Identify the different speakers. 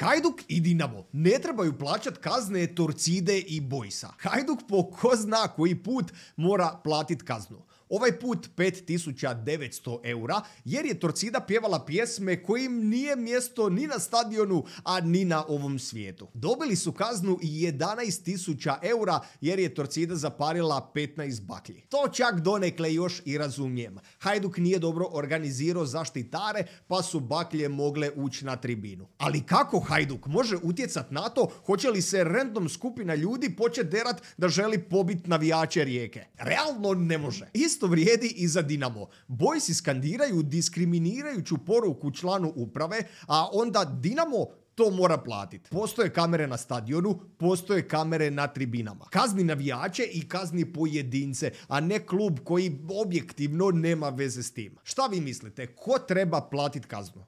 Speaker 1: Hajduk i Dinamo ne trebaju plaćati kazne Torcide i Bojsa. Hajduk po ko zna koji put mora platit kaznu. Ovaj put 5900 eura jer je Torcida pjevala pjesme kojim nije mjesto ni na stadionu, a ni na ovom svijetu. Dobili su kaznu i 11.000 eura jer je Torcida zaparila 15 baklji. To čak donekle još i razumijem. Hajduk nije dobro organizirao zaštitare pa su baklje mogle ući na tribinu. Ali kako Hajduk može utjecat na to hoće li se random skupina ljudi početi derat da želi pobit navijače rijeke? Realno ne može. Isto vrijedi i za Dinamo. Bojsi skandiraju diskriminirajuću poruku članu uprave, a onda Dinamo to mora platiti. Postoje kamere na stadionu, postoje kamere na tribinama. Kazni navijače i kazni pojedince, a ne klub koji objektivno nema veze s tim. Šta vi mislite, ko treba platiti kaznu?